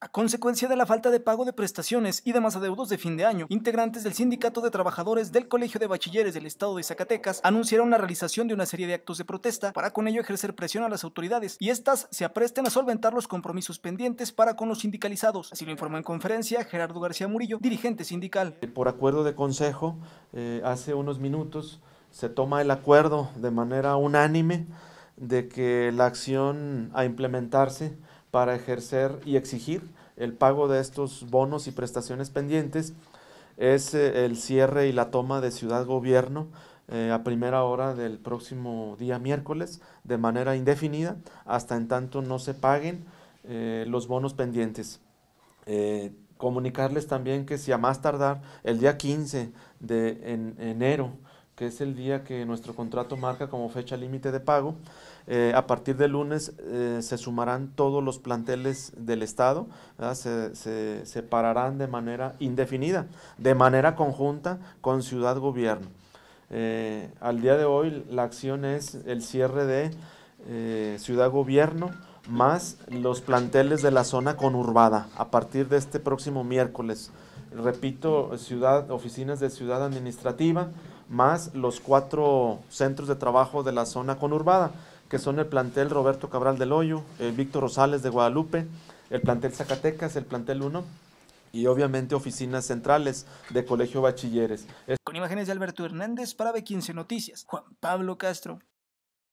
A consecuencia de la falta de pago de prestaciones y demás adeudos de fin de año, integrantes del Sindicato de Trabajadores del Colegio de Bachilleres del Estado de Zacatecas anunciaron la realización de una serie de actos de protesta para con ello ejercer presión a las autoridades y éstas se apresten a solventar los compromisos pendientes para con los sindicalizados. Así lo informó en conferencia Gerardo García Murillo, dirigente sindical. Por acuerdo de consejo, eh, hace unos minutos se toma el acuerdo de manera unánime de que la acción a implementarse para ejercer y exigir el pago de estos bonos y prestaciones pendientes es eh, el cierre y la toma de Ciudad Gobierno eh, a primera hora del próximo día miércoles de manera indefinida hasta en tanto no se paguen eh, los bonos pendientes. comunicarles también que si a más tardar el día 15 de enero que es el día que nuestro contrato marca como fecha límite de pago. Eh, a partir del lunes eh, se sumarán todos los planteles del Estado, se, se separarán de manera indefinida, de manera conjunta con Ciudad Gobierno. Eh, al día de hoy la acción es el cierre de Ciudad Gobierno más los planteles de la zona conurbada a partir de este próximo miércoles. Repito, ciudad, oficinas de ciudad administrativa, más los cuatro centros de trabajo de la zona conurbada, que son el plantel Roberto Cabral del Hoyo, el Víctor Rosales de Guadalupe, el plantel Zacatecas, el plantel 1 y obviamente oficinas centrales de Colegio Bachilleres. Con imágenes de Alberto Hernández para B15 Noticias, Juan Pablo Castro.